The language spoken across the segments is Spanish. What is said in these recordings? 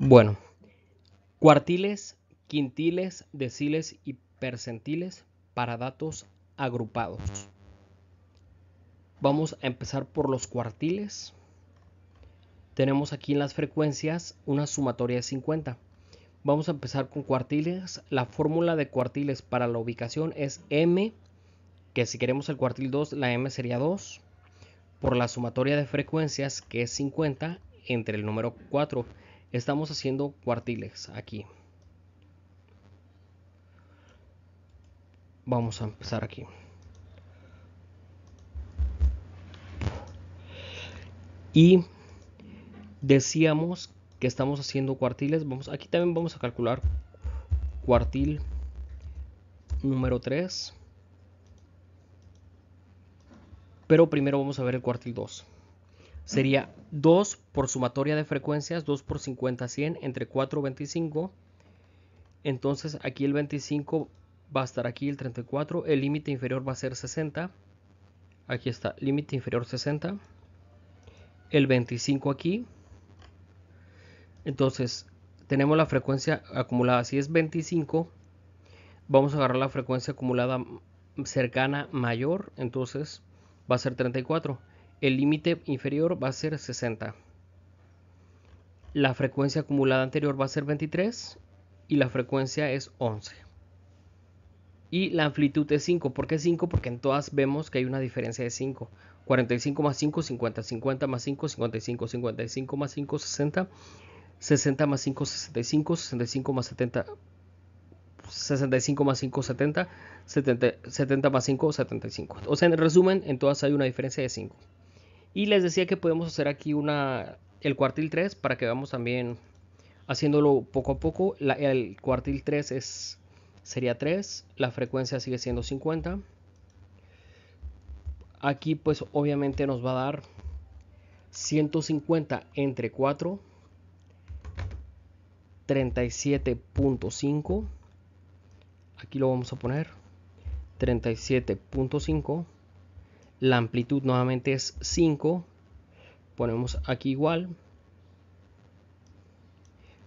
Bueno, cuartiles, quintiles, deciles y percentiles para datos agrupados. Vamos a empezar por los cuartiles. Tenemos aquí en las frecuencias una sumatoria de 50. Vamos a empezar con cuartiles. La fórmula de cuartiles para la ubicación es m, que si queremos el cuartil 2, la m sería 2, por la sumatoria de frecuencias, que es 50, entre el número 4 estamos haciendo cuartiles aquí vamos a empezar aquí y decíamos que estamos haciendo cuartiles vamos aquí también vamos a calcular cuartil número 3 pero primero vamos a ver el cuartil 2 sería 2 por sumatoria de frecuencias, 2 por 50, 100, entre 4, 25. Entonces aquí el 25 va a estar aquí, el 34. El límite inferior va a ser 60. Aquí está, límite inferior 60. El 25 aquí. Entonces tenemos la frecuencia acumulada. Si es 25, vamos a agarrar la frecuencia acumulada cercana mayor. Entonces va a ser 34 el límite inferior va a ser 60. La frecuencia acumulada anterior va a ser 23 y la frecuencia es 11. Y la amplitud es 5. ¿Por qué 5? Porque en todas vemos que hay una diferencia de 5. 45 más 5, 50, 50 más 5, 55, 55 más 5, 60, 60 más 5, 65, 65 más 70, 65 más 5, 70, 70, 70 más 5, 75. O sea, en resumen, en todas hay una diferencia de 5. Y les decía que podemos hacer aquí una, el cuartil 3 para que veamos también haciéndolo poco a poco. el cuartil 3 es, sería 3, la frecuencia sigue siendo 50. Aquí pues obviamente nos va a dar 150 entre 4, 37.5. Aquí lo vamos a poner. 37.5 la amplitud nuevamente es 5. Ponemos aquí igual.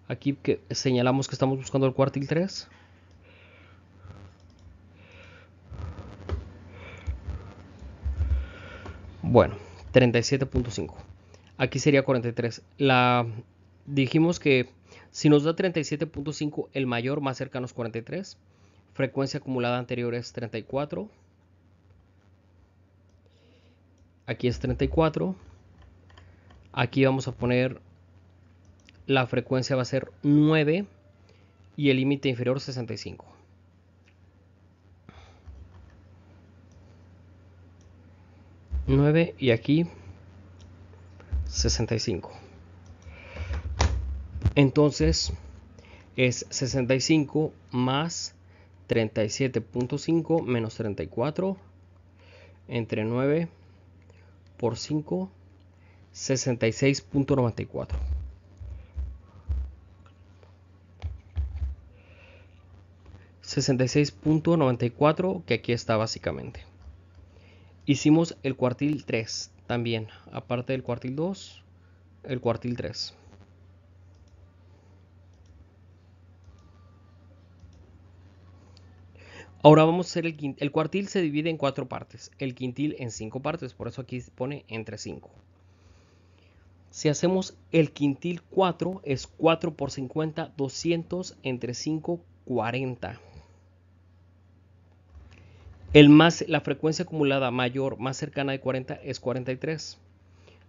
Aquí que señalamos que estamos buscando el cuartil 3. Bueno, 37.5. Aquí sería 43. La dijimos que si nos da 37.5 el mayor más cercano es 43. Frecuencia acumulada anterior es 34. aquí es 34. Aquí vamos a poner la frecuencia va a ser 9 y el límite inferior 65. ...9 y aquí 65. Entonces es 65 más 37.5 menos 34 entre 9 por 5, 66.94. ...66.94 que aquí está básicamente. Hicimos el cuartil 3 también, aparte del cuartil 2, el cuartil 3. Ahora vamos a hacer el quintil. El cuartil se divide en cuatro partes, el quintil en cinco partes, por eso aquí pone entre 5. Si hacemos el quintil 4, es 4 por 50, 200 entre 5, 40. El más, la frecuencia acumulada mayor más cercana de 40 es 43.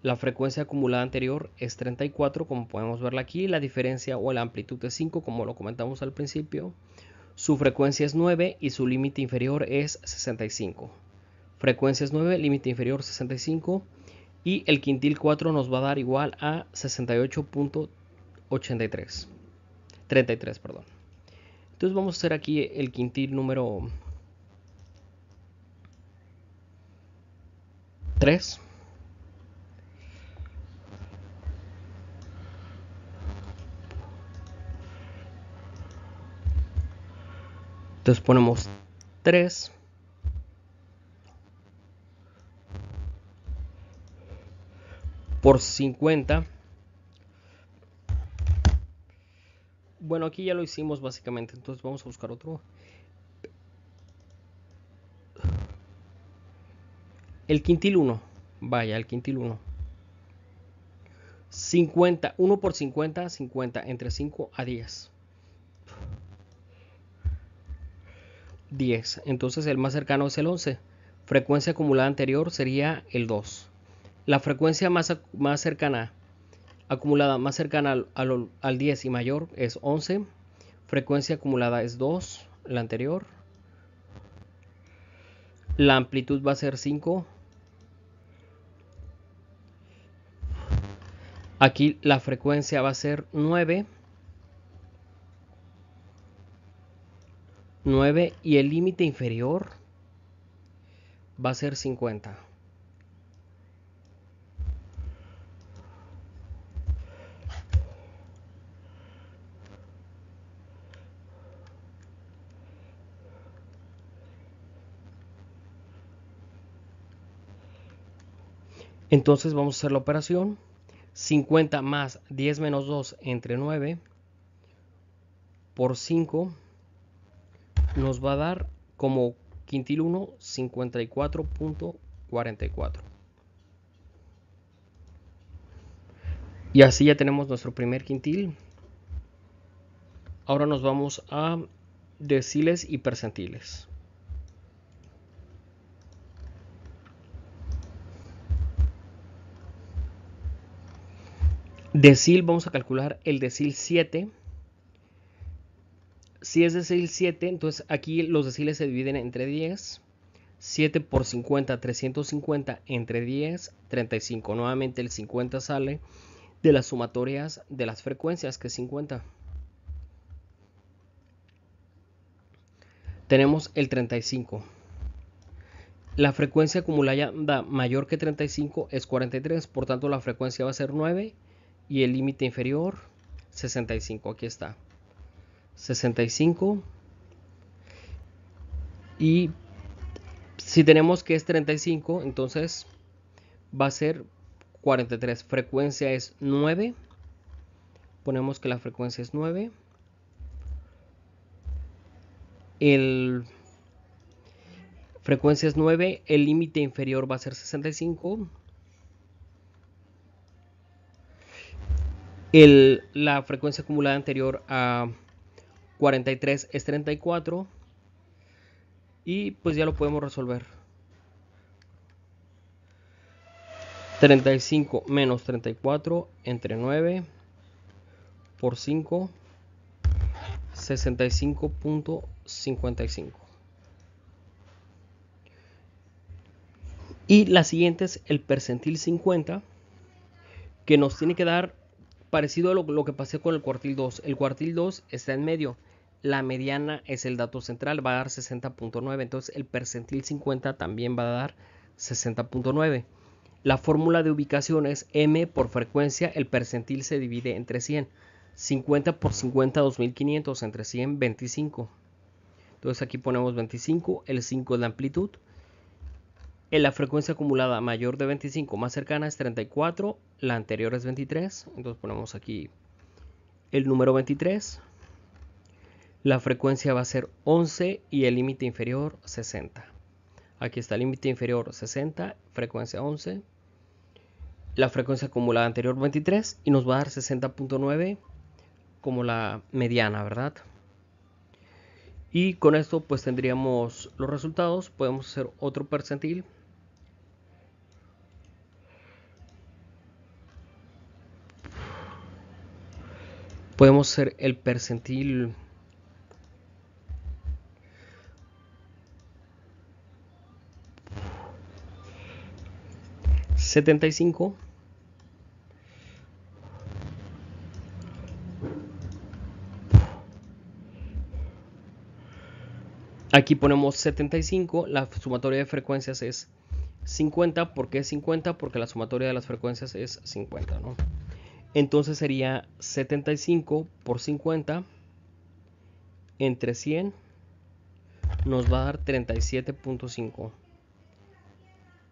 La frecuencia acumulada anterior es 34, como podemos verla aquí. La diferencia o la amplitud es 5, como lo comentamos al principio. Su frecuencia es 9 y su límite inferior es 65. Frecuencia es 9, límite inferior 65 y el quintil 4 nos va a dar igual a 68.83. 33, perdón. Entonces vamos a hacer aquí el quintil número 3. Entonces ponemos 3. por 50. Bueno, aquí ya lo hicimos básicamente, entonces vamos a buscar otro. El quintil 1. Vaya, el quintil 1. 50, 1 por 50, 50, entre 5 a 10. 10, entonces el más cercano es el 11. Frecuencia acumulada anterior sería el 2. La frecuencia más, más cercana, acumulada más cercana al, al 10 y mayor es 11. Frecuencia acumulada es 2, la anterior. La amplitud va a ser 5. Aquí la frecuencia va a ser 9 9 y el límite inferior va a ser 50. Entonces vamos a hacer la operación. 50 más 10 menos 2 entre 9 por 5 nos va a dar como quintil 1 54.44. Y así ya tenemos nuestro primer quintil. Ahora nos vamos a deciles y percentiles. Decil, vamos a calcular el decil 7 si es decir 7, entonces aquí los deciles se dividen entre 10. 7 por 50, 350 entre 10, 35. Nuevamente el 50 sale de las sumatorias de las frecuencias, que es 50. Tenemos el 35. La frecuencia acumulada mayor que 35 es 43, por tanto la frecuencia va a ser 9 y el límite inferior 65. Aquí está. 65. Y si tenemos que es 35, entonces va a ser 43. Frecuencia es 9. Ponemos que la frecuencia es 9. El frecuencia es 9. El límite inferior va a ser 65. El, la frecuencia acumulada anterior a 43 es 34. Y pues ya lo podemos resolver. 35 menos 34 entre 9 por 5, 65.55. Y la siguiente es el percentil 50, que nos tiene que dar parecido a lo, que pasé con el cuartil 2. El cuartil 2 está en medio. La mediana es el dato central, va a dar 60.9. Entonces el percentil 50 también va a dar 60.9. La fórmula de ubicación es M por frecuencia, el percentil se divide entre 100. 50 por 50, 2500, entre 100, 25. Entonces aquí ponemos 25, el 5 es la amplitud. En la frecuencia acumulada mayor de 25, más cercana es 34, la anterior es 23. Entonces ponemos aquí el número 23. La frecuencia va a ser 11 y el límite inferior 60. Aquí está el límite inferior 60, frecuencia 11. La frecuencia acumulada anterior 23 y nos va a dar 60.9 como la mediana, ¿verdad? Y con esto pues tendríamos los resultados. Podemos hacer otro percentil. Podemos hacer el percentil 75 Aquí ponemos 75, la sumatoria de frecuencias es 50. ¿Por qué 50? Porque la sumatoria de las frecuencias es 50, Entonces sería 75 por 50 entre 100 nos va a dar 37.5.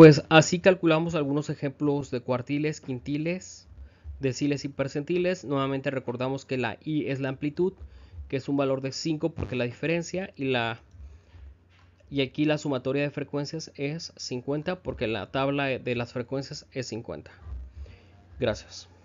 Pues así calculamos algunos ejemplos de cuartiles, quintiles, deciles y percentiles. Nuevamente recordamos que la I es la amplitud, que es un valor de 5 porque la diferencia y la y aquí la sumatoria de frecuencias es 50 porque la tabla de las frecuencias es 50. Gracias.